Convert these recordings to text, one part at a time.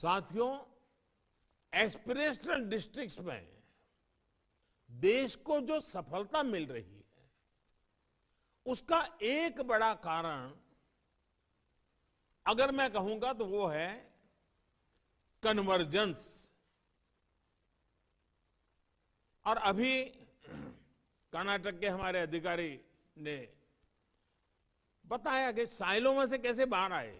साथियों aspirational districts में देश को जो सफलता मिल रही है उसका एक बड़ा कारण अगर मैं कहूंगा तो वो है कन्वर्जेंस और अभी कर्नाटक के हमारे अधिकारी ने बताया कि साइलों में से कैसे बाहर आए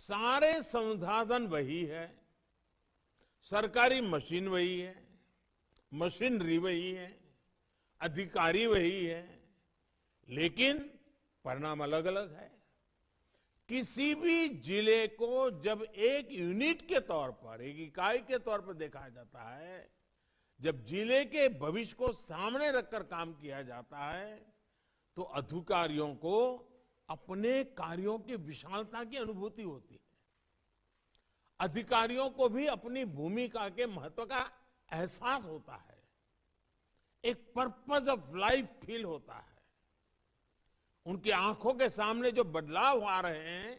सारे संसाधन वही है सरकारी मशीन वही है मशीनरी वही है अधिकारी वही है लेकिन परिणाम अलग अलग है किसी भी जिले को जब एक यूनिट के तौर पर एक इकाई के तौर पर देखा जाता है जब जिले के भविष्य को सामने रखकर काम किया जाता है तो अधिकारियों को अपने कार्यों की विशालता की अनुभूति होती है अधिकारियों को भी अपनी भूमिका के महत्व का एहसास होता है एक पर्पज ऑफ लाइफ फील होता है उनकी आंखों के सामने जो बदलाव आ रहे हैं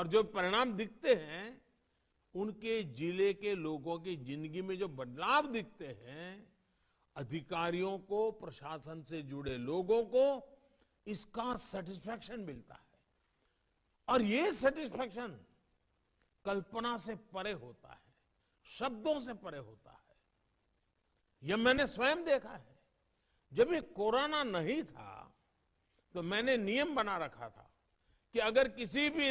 और जो परिणाम दिखते हैं उनके जिले के लोगों की जिंदगी में जो बदलाव दिखते हैं अधिकारियों को प्रशासन से जुड़े लोगों को इसका सेटिस्फैक्शन मिलता है और ये सेटिस्फैक्शन कल्पना से परे होता है शब्दों से परे होता है यह मैंने स्वयं देखा है जब ये कोरोना नहीं था तो मैंने नियम बना रखा था कि अगर किसी भी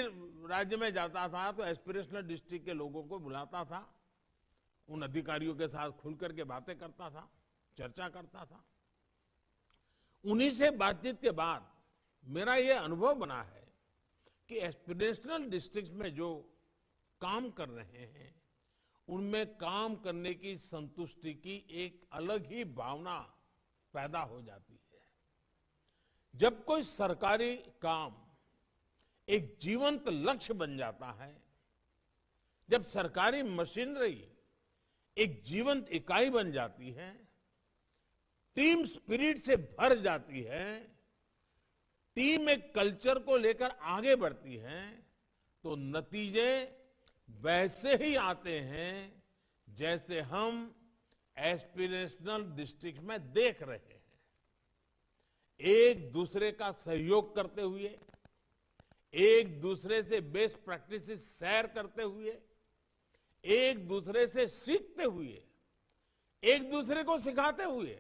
राज्य में जाता था तो एस्पिरेशनल डिस्ट्रिक्ट के लोगों को बुलाता था उन अधिकारियों के साथ खुल करके बातें करता था चर्चा करता था उन्हीं से बातचीत के बाद मेरा यह अनुभव बना है कि एस्पिरेशनल डिस्ट्रिक्ट में जो काम कर रहे हैं उनमें काम करने की संतुष्टि की एक अलग ही भावना पैदा हो जाती है जब कोई सरकारी काम एक जीवंत लक्ष्य बन जाता है जब सरकारी मशीनरी एक जीवंत इकाई बन जाती है टीम स्पिरिट से भर जाती है टीम एक कल्चर को लेकर आगे बढ़ती है तो नतीजे वैसे ही आते हैं जैसे हम एस्पिरेशनल डिस्ट्रिक्ट में देख रहे हैं एक दूसरे का सहयोग करते हुए एक दूसरे से बेस्ट प्रैक्टिसेस शेयर करते हुए एक दूसरे से सीखते हुए एक दूसरे को सिखाते हुए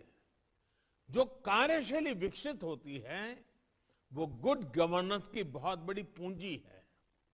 जो कार्यशैली विकसित होती है वो गुड गवर्नेंस की बहुत बड़ी पूंजी है